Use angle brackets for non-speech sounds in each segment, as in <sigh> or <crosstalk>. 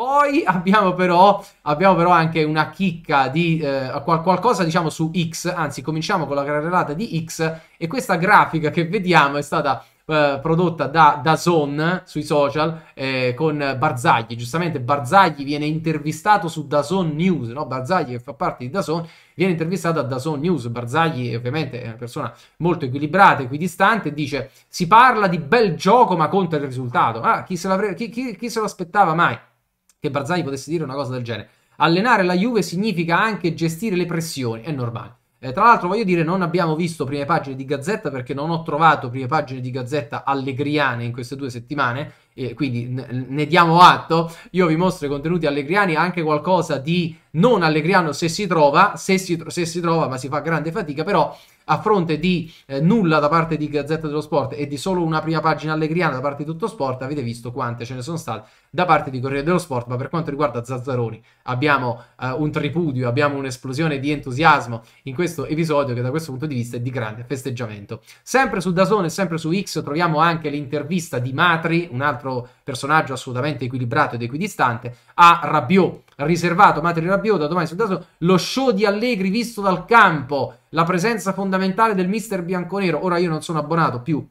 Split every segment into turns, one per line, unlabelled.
Poi abbiamo però, abbiamo però, anche una chicca di eh, qual- qualcosa diciamo su X, anzi cominciamo con la carrellata di X e questa grafica che vediamo è stata eh, prodotta da, Dazon sui social eh, con Barzagli, giustamente Barzagli viene intervistato su Dazon News, no? Barzagli che fa parte di Dazon viene intervistato da Dazon News, Barzagli ovviamente è una persona molto equilibrata, equidistante, dice si parla di bel gioco ma conta il risultato, ah, chi se, chi, chi, chi se lo aspettava mai? che Barzagli potesse dire una cosa del genere. Allenare la Juve significa anche gestire le pressioni, è normale. Eh, tra l'altro voglio dire, non abbiamo visto prime pagine di Gazzetta perché non ho trovato prime pagine di Gazzetta allegriane in queste due settimane, eh, quindi ne diamo atto. Io vi mostro i contenuti allegriani, anche qualcosa di non allegriano se si trova, se si, se si trova, ma si fa grande fatica, però a fronte di eh, nulla da parte di Gazzetta dello Sport e di solo una prima pagina allegriana da parte di tutto sport, avete visto quante ce ne sono state da parte di Corriere dello Sport, ma per quanto riguarda Zazzaroni abbiamo eh, un tripudio, abbiamo un'esplosione di entusiasmo in questo episodio che da questo punto di vista è di grande festeggiamento. Sempre su Dazone, sempre su X troviamo anche l'intervista di Matri, un altro altro personaggio assolutamente equilibrato ed equidistante, a Rabiot, riservato Matri Rabiot, da domani sul dato lo show di Allegri visto dal campo, la presenza fondamentale del mister bianconero. Ora io non sono abbonato più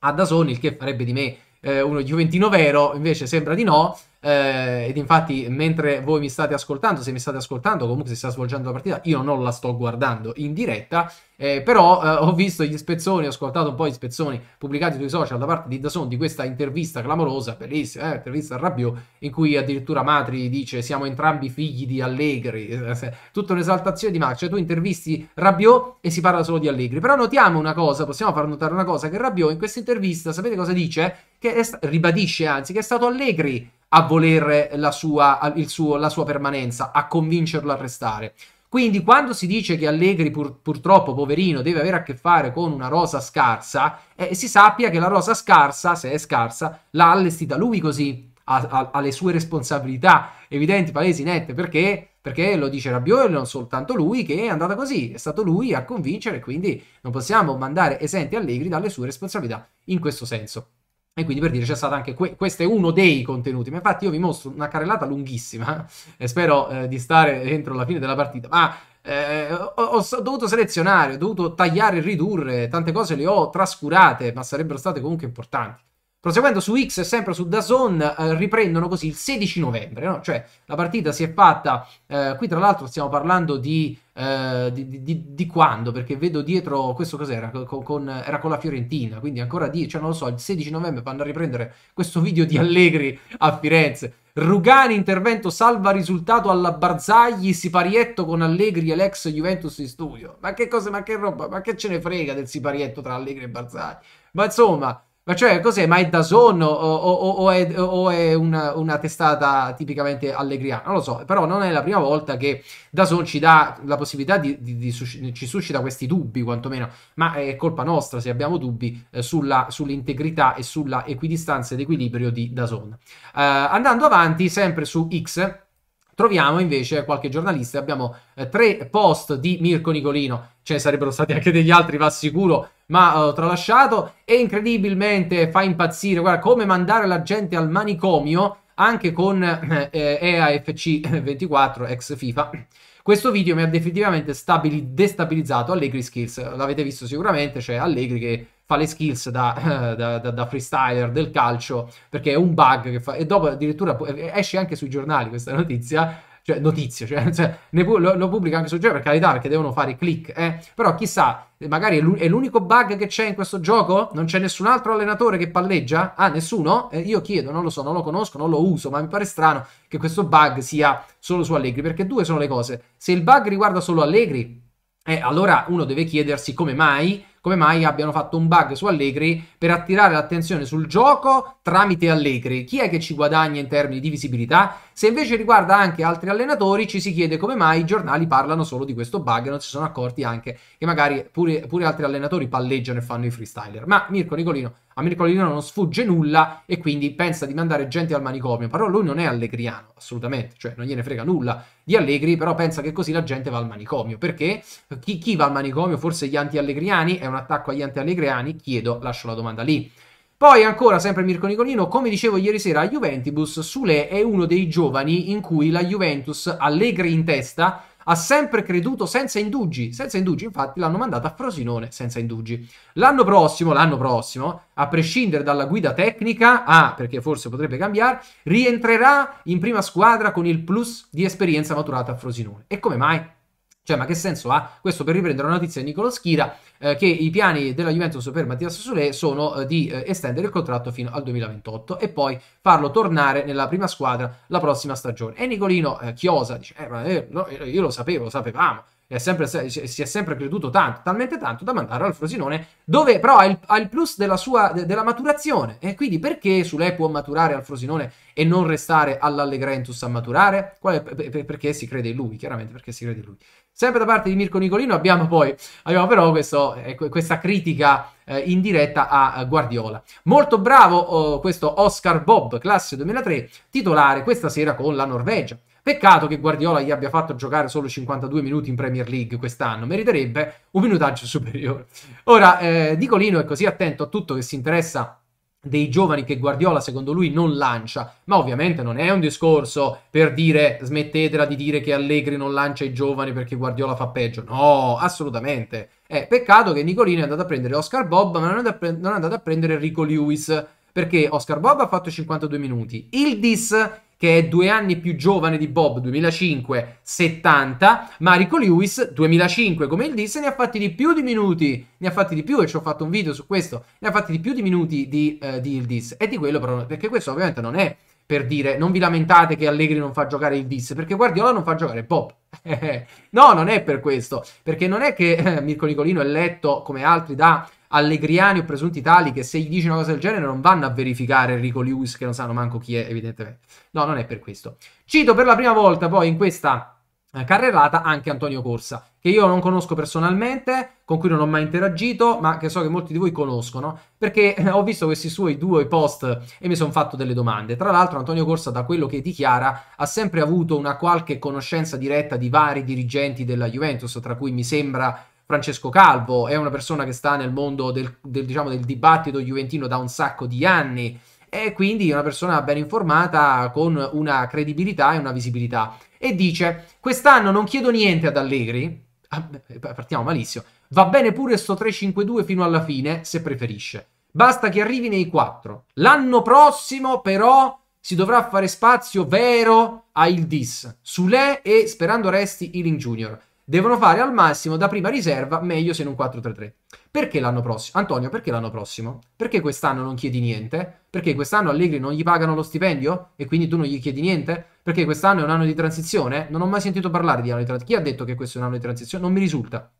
a Dasoni, il che farebbe di me eh, uno Juventino vero, invece sembra di no. Eh, ed infatti, mentre voi mi state ascoltando, se mi state ascoltando, comunque si sta svolgendo la partita, io non la sto guardando in diretta. Eh, però eh, ho visto gli spezzoni, ho ascoltato un po' gli spezzoni pubblicati sui social da parte di Dazon di questa intervista clamorosa, bellissima, eh, intervista a Rabiot, in cui addirittura Matri dice siamo entrambi figli di Allegri, eh, <laughs> tutta un'esaltazione di Max, cioè tu intervisti Rabiot e si parla solo di Allegri, però notiamo una cosa, possiamo far notare una cosa, che Rabiot in questa intervista, sapete cosa dice? Che è, ribadisce anzi, che è stato Allegri a volere la sua, suo, la sua permanenza, a convincerlo a restare. Quindi quando si dice che Allegri pur, purtroppo, poverino, deve avere a che fare con una rosa scarsa, eh, si sappia che la rosa scarsa, se è scarsa, l'ha allestita lui così, alle sue responsabilità evidenti, palesi, nette, perché? Perché lo dice Rabiot non soltanto lui che è andata così, è stato lui a convincere, quindi non possiamo mandare esenti Allegri dalle sue responsabilità in questo senso. E quindi per dire c'è stato anche que- questo è uno dei contenuti. Ma infatti io vi mostro una carrellata lunghissima eh, e spero eh, di stare entro la fine della partita. Ma eh, ho, ho, dovuto selezionare, ho dovuto tagliare e ridurre, tante cose le ho trascurate, ma sarebbero state comunque importanti. Proseguendo su X e sempre su Dazon, eh, riprendono così il 16 novembre, no? cioè la partita si è fatta, eh, qui tra l'altro stiamo parlando di, eh, di, di, di, quando, perché vedo dietro, questo cos'era, con, con, era con la Fiorentina, quindi ancora di, cioè non lo so, il 16 novembre vanno a riprendere questo video di Allegri a Firenze. Rugani, intervento, salva risultato alla Barzagli, siparietto con Allegri e l'ex Juventus in studio. Ma che cosa, ma che roba, ma che ce ne frega del siparietto tra Allegri e Barzagli? Ma insomma... Ma cioè, cos'è? Ma è da sonno o, o, o è, o è una, una, testata tipicamente allegriana? Non lo so, però non è la prima volta che da Dazon ci dà la possibilità di, di, di ci suscita questi dubbi, quantomeno. Ma è colpa nostra se abbiamo dubbi eh, sulla, sull'integrità e sulla equidistanza ed equilibrio di da Eh, andando avanti, sempre su X, troviamo invece qualche giornalista, abbiamo eh, tre post di Mirko Nicolino, ce cioè, ne sarebbero stati anche degli altri, va sicuro, ma eh, ho tralasciato, e incredibilmente fa impazzire, guarda, come mandare la gente al manicomio, anche con eh, EAFC eh, 24, ex FIFA, questo video mi ha definitivamente destabilizzato Allegri Skills. L'avete visto sicuramente, cioè Allegri che fa le skills da, eh, da, da, da, freestyler del calcio perché è un bug che fa e dopo addirittura eh, esce anche sui giornali questa notizia cioè notizia, cioè, <laughs> cioè pu- lo, lo, pubblica anche su gioco per carità perché devono fare click, eh? però chissà, magari è, l'u- è, l'unico bug che c'è in questo gioco? Non c'è nessun altro allenatore che palleggia? Ah, nessuno? Eh, io chiedo, non lo so, non lo conosco, non lo uso, ma mi pare strano che questo bug sia solo su Allegri, perché due sono le cose, se il bug riguarda solo Allegri, eh, allora uno deve chiedersi come mai come mai abbiano fatto un bug su Allegri per attirare l'attenzione sul gioco tramite Allegri. Chi è che ci guadagna in termini di visibilità? Se invece riguarda anche altri allenatori, ci si chiede come mai i giornali parlano solo di questo bug e non si sono accorti anche che magari pure, pure altri allenatori palleggiano e fanno i freestyler. Ma Mirko Nicolino, a Mirko Nicolino non sfugge nulla e quindi pensa di mandare gente al manicomio. Però lui non è allegriano, assolutamente, cioè non gliene frega nulla di Allegri, però pensa che così la gente va al manicomio. Perché? Chi, chi va al manicomio? Forse gli anti-allegriani? È un attacco agli anti-allegriani? Chiedo, lascio la domanda lì. Poi ancora, sempre Mirko Nicolino, come dicevo ieri sera a Juventus, Sule è uno dei giovani in cui la Juventus, Allegri in testa, ha sempre creduto senza indugi, senza indugi, infatti l'hanno mandata a Frosinone senza indugi. L'anno prossimo, l'anno prossimo, a prescindere dalla guida tecnica, ah, perché forse potrebbe cambiare, rientrerà in prima squadra con il plus di esperienza maturata a Frosinone. E come mai? Cioè, ma che senso ha? Questo per riprendere la notizia di Nicolo Schira, eh, che i piani della Juventus per Mattias Sassolè sono eh, di eh, estendere il contratto fino al 2028 e poi farlo tornare nella prima squadra la prossima stagione. E Nicolino eh, Chiosa dice, eh, ma eh, no, eh, io lo sapevo, lo sapevamo. È sempre, si è sempre creduto tanto, talmente tanto da mandare al Frosinone, dove però ha il, ha il plus della, sua, de, della maturazione. E quindi perché su può maturare al Frosinone e non restare all'Allegrentus a maturare? È, per, per, perché si crede in lui, chiaramente perché si crede in lui. Sempre da parte di Mirko Nicolino abbiamo poi abbiamo però questo, eh, questa critica eh, in diretta a Guardiola. Molto bravo oh, questo Oscar Bob, classe 2003, titolare questa sera con la Norvegia. Peccato che Guardiola gli abbia fatto giocare solo 52 minuti in Premier League quest'anno, meriterebbe un minutaggio <laughs> superiore. Ora, eh, Nicolino è così ecco, attento a tutto che si interessa dei giovani che Guardiola secondo lui non lancia, ma ovviamente non è un discorso per dire smettetela di dire che Allegri non lancia i giovani perché Guardiola fa peggio, no, assolutamente. Eh, peccato che Nicolini è andato a prendere Oscar Bob, ma non è, pre- non è andato a prendere Rico Lewis, perché Oscar Bob ha fatto 52 minuti, il dis che è due anni più giovane di Bob, 2005, 70, ma Lewis, 2005 come il Disse, ne ha fatti di più di minuti, ne ha fatti di più e ci ho fatto un video su questo, ne ha fatti di più di minuti di, uh, di il Disse e di quello però, perché questo ovviamente non è per dire non vi lamentate che Allegri non fa giocare il Dis, perché Guardiola non fa giocare Bob. <laughs> no, non è per questo, perché non è che eh, Mirko Nicolino è letto come altri da allegriani o presunti tali che se gli dici una cosa del genere non vanno a verificare Enrico Lewis che non sanno manco chi è, evidentemente. No, non è per questo. Cito per la prima volta poi in questa eh, carrellata anche Antonio Corsa, che io non conosco personalmente, con cui non ho mai interagito, ma che so che molti di voi conoscono, perché eh, ho visto questi suoi due post e mi sono fatto delle domande. Tra l'altro Antonio Corsa, da quello che dichiara, ha sempre avuto una qualche conoscenza diretta di vari dirigenti della Juventus, tra cui mi sembra Francesco Calvo, è una persona che sta nel mondo del, del, diciamo, del dibattito juventino da un sacco di anni e quindi una persona ben informata con una credibilità e una visibilità. E dice, quest'anno non chiedo niente ad Allegri, ah, partiamo malissimo, va bene pure sto 3-5-2 fino alla fine se preferisce. Basta che arrivi nei 4. L'anno prossimo però si dovrà fare spazio vero a Ildis, Sule e sperando resti Ealing Junior devono fare al massimo da prima riserva, meglio se non un 4-3-3. Perché l'anno prossimo? Antonio, perché l'anno prossimo? Perché quest'anno non chiedi niente? Perché quest'anno Allegri non gli pagano lo stipendio e quindi tu non gli chiedi niente? Perché quest'anno è un anno di transizione? Non ho mai sentito parlare di anno di transizione. Chi ha detto che questo è un anno di transizione? Non mi risulta.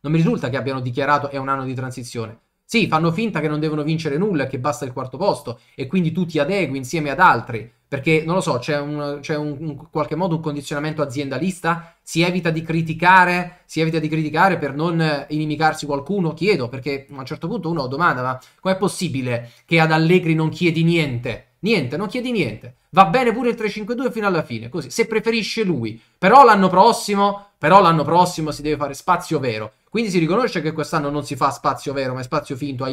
Non mi risulta che abbiano dichiarato che è un anno di transizione. Sì, fanno finta che non devono vincere nulla e che basta il quarto posto e quindi tu ti adegui insieme ad altri perché, non lo so, c'è, un, c'è un, in qualche modo un condizionamento aziendalista? Si evita di criticare, si evita di criticare per non inimicarsi qualcuno? Chiedo, perché a un certo punto uno domanda, ma com'è possibile che ad Allegri non chiedi niente? Niente, non chiedi niente. Va bene pure il 352 fino alla fine, così. Se preferisce lui. Però l'anno prossimo, però l'anno prossimo si deve fare spazio vero. Quindi si riconosce che quest'anno non si fa spazio vero, ma è spazio finto a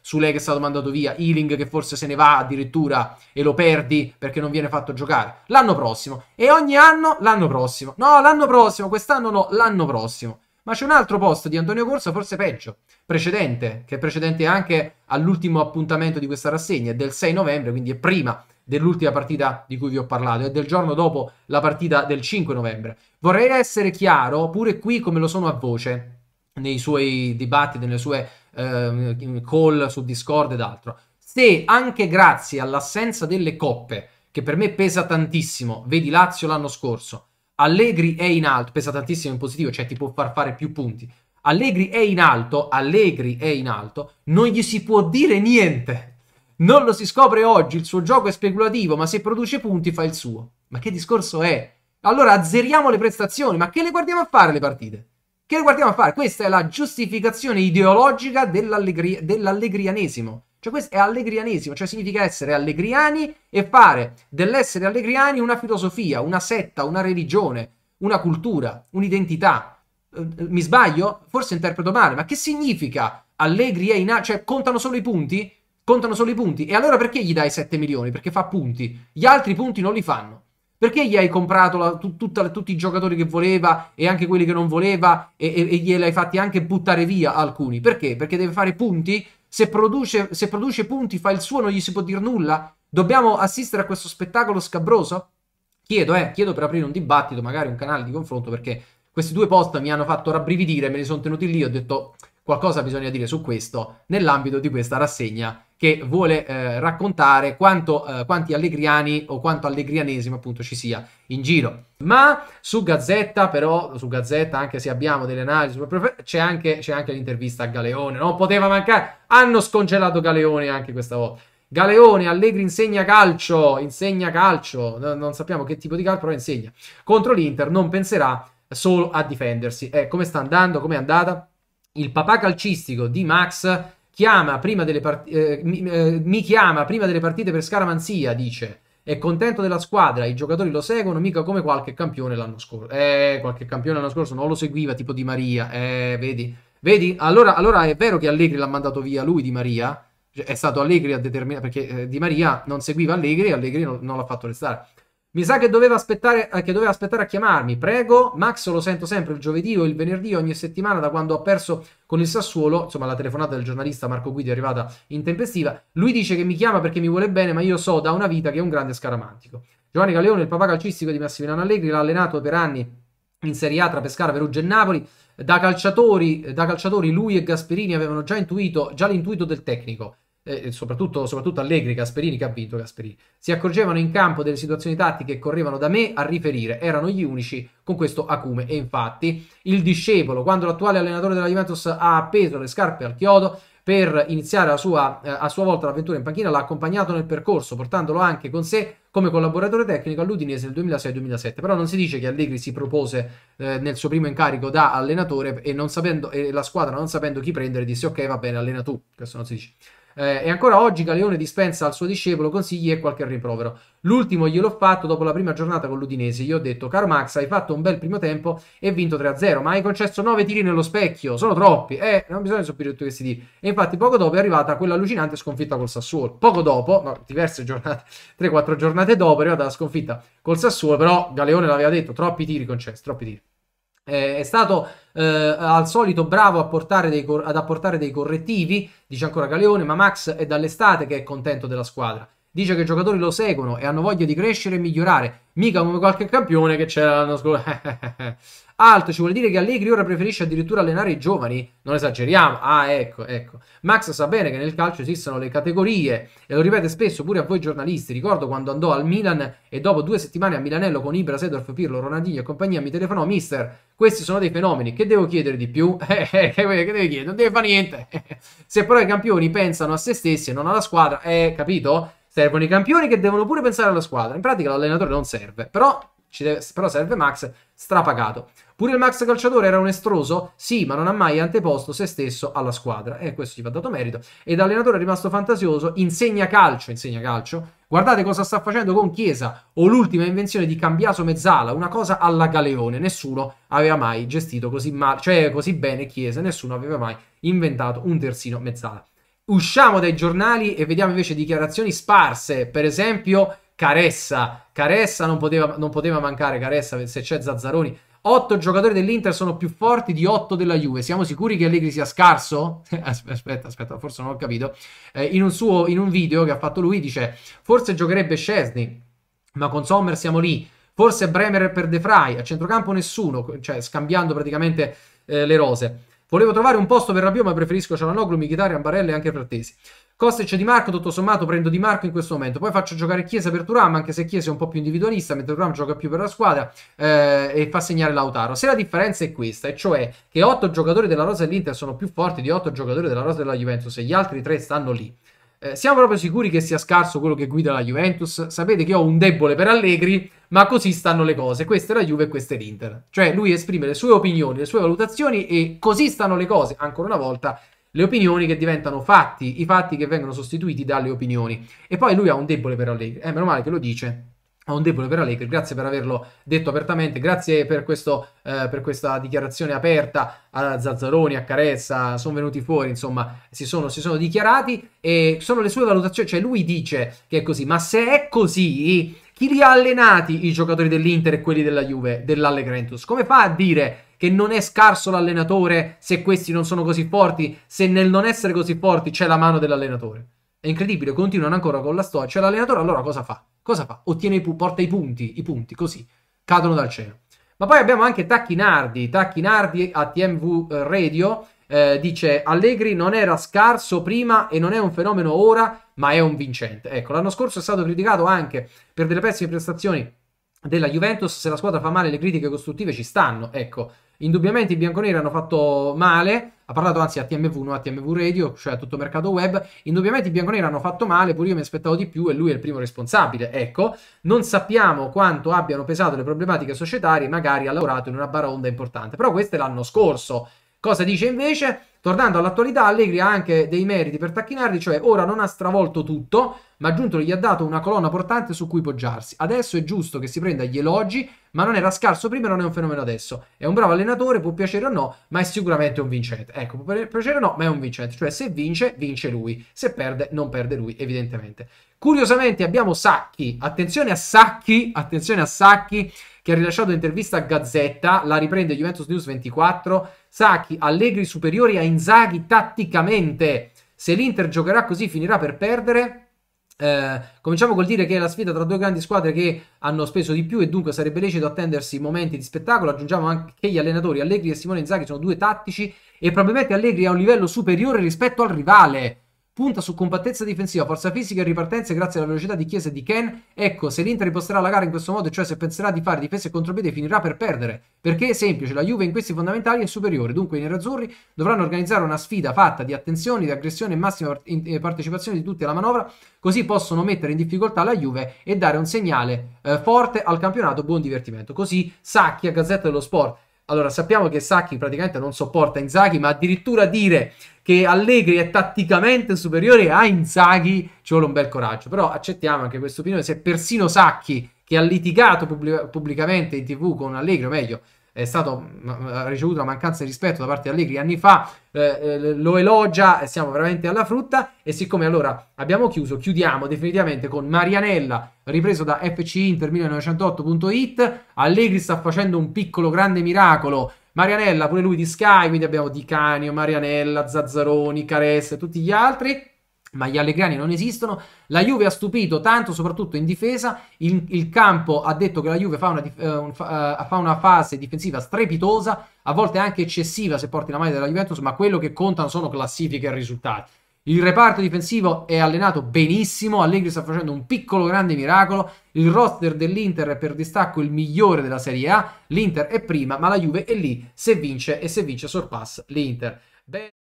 su lei che è stato mandato via, Ealing che forse se ne va addirittura e lo perdi perché non viene fatto giocare. L'anno prossimo. E ogni anno l'anno prossimo. No, l'anno prossimo, quest'anno no, l'anno prossimo. Ma c'è un altro post di Antonio Corso, forse peggio, precedente, che è precedente anche all'ultimo appuntamento di questa rassegna, è del 6 novembre, quindi è prima dell'ultima partita di cui vi ho parlato è del giorno dopo la partita del 5 novembre. Vorrei essere chiaro pure qui come lo sono a voce nei suoi dibattiti, nelle sue eh, call su Discord ed altro. Se anche grazie all'assenza delle coppe, che per me pesa tantissimo, vedi Lazio l'anno scorso, Allegri è in alto, pesa tantissimo in positivo, cioè ti può far fare più punti. Allegri è in alto, Allegri è in alto, non gli si può dire niente. Non lo si scopre oggi, il suo gioco è speculativo, ma se produce punti fa il suo. Ma che discorso è? Allora azzeriamo le prestazioni, ma che le guardiamo a fare le partite? Che guardiamo a fare? Questa è la giustificazione ideologica dell'allegri- dell'allegrianesimo. Cioè questo è allegrianesimo, cioè significa essere allegriani e fare dell'essere allegriani una filosofia, una setta, una religione, una cultura, un'identità. Eh, mi sbaglio? Forse interpreto male, ma che significa allegri e in... Cioè contano solo i punti? Contano solo i punti? E allora perché gli dai 7 milioni? Perché fa punti. Gli altri punti non li fanno. Perché gli hai comprato la, tu, tutta, tutti i giocatori che voleva e anche quelli che non voleva e, e, e gliel'hai fatti anche buttare via alcuni? Perché? Perché deve fare punti? Se produce, se produce punti, fa il suo, non gli si può dire nulla? Dobbiamo assistere a questo spettacolo scabroso? Chiedo, eh, chiedo per aprire un dibattito, magari un canale di confronto, perché questi due post mi hanno fatto rabbrividire, me li sono tenuti lì, ho detto qualcosa bisogna dire su questo nell'ambito di questa rassegna che vuole eh, raccontare quanto, eh, quanti allegriani o quanto allegrianesimo appunto ci sia in giro. Ma su Gazzetta però, su Gazzetta anche se abbiamo delle analisi, c'è anche, c'è anche l'intervista a Galeone, non poteva mancare, hanno scongelato Galeone anche questa volta. Galeone, Allegri insegna calcio, insegna calcio, no, non sappiamo che tipo di calcio, però insegna. Contro l'Inter non penserà solo a difendersi. Eh, come sta andando, come è andata? Il papà calcistico di Max chiama part- eh, mi, eh, mi chiama prima delle partite per scaramanzia, dice. È contento della squadra, i giocatori lo seguono, mica come qualche campione l'anno scorso. Eh, qualche campione l'anno scorso non lo seguiva, tipo Di Maria. Eh, vedi? Vedi? Allora, allora è vero che Allegri l'ha mandato via lui, Di Maria? Cioè, è stato Allegri a determinare, perché eh, Di Maria non seguiva Allegri e Allegri non, non l'ha fatto restare. Mi sa che doveva, aspettare, eh, che doveva aspettare a chiamarmi, prego. Max lo sento sempre il giovedì o il venerdì ogni settimana da quando ha perso con il Sassuolo. Insomma, la telefonata del giornalista Marco Guidi è arrivata in tempestiva. Lui dice che mi chiama perché mi vuole bene, ma io so da una vita che è un grande scaramantico. Giovanni Galeone, il papà calcistico di Massimiliano Allegri, l'ha allenato per anni in Serie A tra Pescara, Perugia e Napoli. Da calciatori, da calciatori lui e Gasperini avevano già intuito, già l'intuito del tecnico eh, soprattutto, soprattutto, Allegri, Gasperini che ha vinto Gasperini, si accorgevano in campo delle situazioni tattiche che correvano da me a riferire, erano gli unici con questo acume. E infatti il discepolo, quando l'attuale allenatore della Juventus ha appeso le scarpe al chiodo per iniziare sua, eh, a sua volta l'avventura in panchina, l'ha accompagnato nel percorso, portandolo anche con sé come collaboratore tecnico all'Udinese nel 2006-2007. Però non si dice che Allegri si propose eh, nel suo primo incarico da allenatore e, sapendo, e la squadra non sapendo chi prendere disse ok va bene allena tu, questo non si dice. Eh, e ancora oggi Galeone dispensa al suo discepolo consigli e qualche rimprovero. L'ultimo gliel'ho fatto dopo la prima giornata con l'Udinese. Gli ho detto, caro Max, hai fatto un bel primo tempo e vinto 3-0, ma hai concesso 9 tiri nello specchio, sono troppi. Eh, non bisogna soppire tutti questi tiri. E infatti poco dopo è arrivata quella allucinante sconfitta col Sassuolo. Poco dopo, no, diverse giornate, 3-4 <laughs> giornate dopo è arrivata la sconfitta col Sassuolo, però Galeone l'aveva detto, troppi tiri concessi, troppi tiri. Eh, è stato eh, al solito bravo dei, ad apportare dei correttivi, dice ancora Galeone, ma Max è dall'estate che è contento della squadra dice che i giocatori lo seguono e hanno voglia di crescere e migliorare, mica come qualche campione che c'era l'anno scorso. <laughs> Alto, ci vuol dire che Allegri ora preferisce addirittura allenare i giovani? Non esageriamo. Ah, ecco, ecco. Max sa bene che nel calcio esistono le categorie e lo ripete spesso pure a voi giornalisti. Ricordo quando andò al Milan e dopo due settimane a Milanello con Ibra, Sedorf, Pirlo, Ronaldinho e compagnia mi telefonò mister. Questi sono dei fenomeni, che devo chiedere di più? <laughs> Eh, eh, che devi chiedere? Non deve fare niente. <laughs> Se però i campioni pensano a se stessi e non alla squadra, eh, capito? Servono i campioni che devono pure pensare alla squadra. In pratica l'allenatore non serve, però, deve, però serve Max strapagato. Pure il Max calciatore era un estroso? Sì, ma non ha mai anteposto se stesso alla squadra. E questo gli va dato merito. Ed allenatore è rimasto fantasioso, insegna calcio, insegna calcio. Guardate cosa sta facendo con Chiesa o l'ultima invenzione di Cambiaso Mezzala, una cosa alla Galeone. Nessuno aveva mai gestito così male, cioè così bene Chiesa, nessuno aveva mai inventato un terzino Mezzala. Usciamo dai giornali e vediamo invece dichiarazioni sparse, per esempio Caressa. Caressa non poteva, non poteva mancare, Caressa se c'è Zazzaroni. 8 giocatori dell'Inter sono più forti di 8 della Juve. Siamo sicuri che Allegri sia scarso? <laughs> aspetta, aspetta, forse non ho capito. Eh, in, un suo, in un video che ha fatto lui dice: Forse giocherebbe Scesni, ma con Sommer siamo lì. Forse Bremer per De Frey. A centrocampo nessuno, cioè scambiando praticamente eh, le rose. Volevo trovare un posto per Rabiot, ma preferisco Cialanoglu, Michitari, Barella e anche Frattesi. Kostic Di Marco, tutto sommato prendo Di Marco in questo momento. Poi faccio giocare Chiesa per Turam, anche se Chiesa è un po' più individualista, mentre Turam gioca più per la squadra eh, e fa segnare Lautaro. Se la differenza è questa, e cioè che 8 giocatori della Rosa dell'Inter sono più forti di 8 giocatori della Rosa della Juventus e gli altri 3 stanno lì eh, siamo proprio sicuri che sia scarso quello che guida la Juventus? Sapete che ho un debole per Allegri, ma così stanno le cose. Questa è la Juve e questa è l'Inter. Cioè lui esprime le sue opinioni, le sue valutazioni e così stanno le cose. Ancora una volta le opinioni che diventano fatti, i fatti che vengono sostituiti dalle opinioni. E poi lui ha un debole per Allegri. Eh, meno male che lo dice, ho un debole per la Laker, grazie per averlo detto apertamente, grazie per, questo, eh, per questa dichiarazione aperta a Zazzaroni, a Carezza, sono venuti fuori, insomma, si sono, si sono dichiarati e sono le sue valutazioni, cioè lui dice che è così, ma se è così, chi li ha allenati i giocatori dell'Inter e quelli della Juve, dell'Allegrentus? Come fa a dire che non è scarso l'allenatore se questi non sono così forti, se nel non essere così forti c'è la mano dell'allenatore? È incredibile, continuano ancora con la storia. Cioè l'allenatore allora cosa fa? Cosa fa? Ottiene i pu- porta i punti, i punti, così, cadono dal cielo. Ma poi abbiamo anche Tacchi Nardi a TMV eh, Radio, eh, dice Allegri non era scarso prima e non è un fenomeno ora, ma è un vincente. Ecco, l'anno scorso è stato criticato anche per delle pessime prestazioni della Juventus, se la squadra fa male le critiche costruttive ci stanno, ecco. Indubbiamente i bianconeri hanno fatto male, ha parlato anzi a TMV, non a TMV Radio, cioè a tutto mercato web, indubbiamente i bianconeri hanno fatto male, pure io mi aspettavo di più e lui è il primo responsabile, ecco. Non sappiamo quanto abbiano pesato le problematiche societarie, magari ha lavorato in una baronda importante, però questo è l'anno scorso. Cosa dice invece? Tornando all'attualità, Allegri ha anche dei meriti per Tacchinardi, cioè ora non ha stravolto tutto, ma Giuntolo gli ha dato una colonna portante su cui poggiarsi. Adesso è giusto che si prenda gli elogi, ma non era scarso prima non è un fenomeno adesso. È un bravo allenatore, può piacere o no, ma è sicuramente un vincente. Ecco, può piacere o no, ma è un vincente. Cioè se vince, vince lui. Se perde, non perde lui, evidentemente. Curiosamente abbiamo Sacchi, attenzione a Sacchi, attenzione a Sacchi che ha rilasciato intervista a Gazzetta, la riprende Juventus News 24, Sacchi, Allegri superiori a Inzaghi tatticamente, se l'Inter giocherà così finirà per perdere, eh, cominciamo col dire che è la sfida tra due grandi squadre che hanno speso di più e dunque sarebbe lecito attendersi momenti di spettacolo. Aggiungiamo anche che gli allenatori Allegri e Simone Inzaghi sono due tattici e probabilmente Allegri ha un livello superiore rispetto al rivale punta su compattezza difensiva, forza fisica e ripartenze grazie alla velocità di Chiesa e di Ken. Ecco, se l'Inter riposterà la gara in questo modo, cioè se penserà di fare difesa e contropiede, finirà per perdere. Perché è semplice, la Juve in questi fondamentali è superiore. Dunque i nerazzurri dovranno organizzare una sfida fatta di attenzioni, di aggressione e massima eh, partecipazione di tutti alla manovra, così possono mettere in difficoltà la Juve e dare un segnale eh, forte al campionato. Buon divertimento. Così Sacchi a Gazzetta dello Sport. Allora, sappiamo che Sacchi praticamente non sopporta Inzaghi, ma addirittura dire che Allegri è tatticamente superiore a Inzaghi ci vuole un bel coraggio. Però accettiamo anche questa opinione, se persino Sacchi, che ha litigato pubblic- pubblicamente in tv con Allegri, o meglio, è stato, mm, mm, ha ricevuto una mancanza di rispetto da parte di Allegri anni fa, eh, eh, lo elogia e siamo veramente alla frutta e siccome allora abbiamo chiuso, chiudiamo definitivamente con Marianella ripreso da FC fcinter1908.it, Allegri sta facendo un piccolo grande miracolo Marianella, pure lui di Sky, quindi abbiamo Di Canio, Marianella, Zazzaroni, Caressa e tutti gli altri ma gli allegriani non esistono. La Juve ha stupito tanto, soprattutto in difesa. Il, il campo ha detto che la Juve fa una, uh, fa una, fase difensiva strepitosa, a volte anche eccessiva se porti la maglia della Juventus, ma quello che contano sono classifiche e risultati. Il reparto difensivo è allenato benissimo, Allegri sta facendo un piccolo grande miracolo, il roster dell'Inter è per distacco il migliore della Serie A, l'Inter è prima, ma la Juve è lì se vince e se vince sorpassa l'Inter. Beh...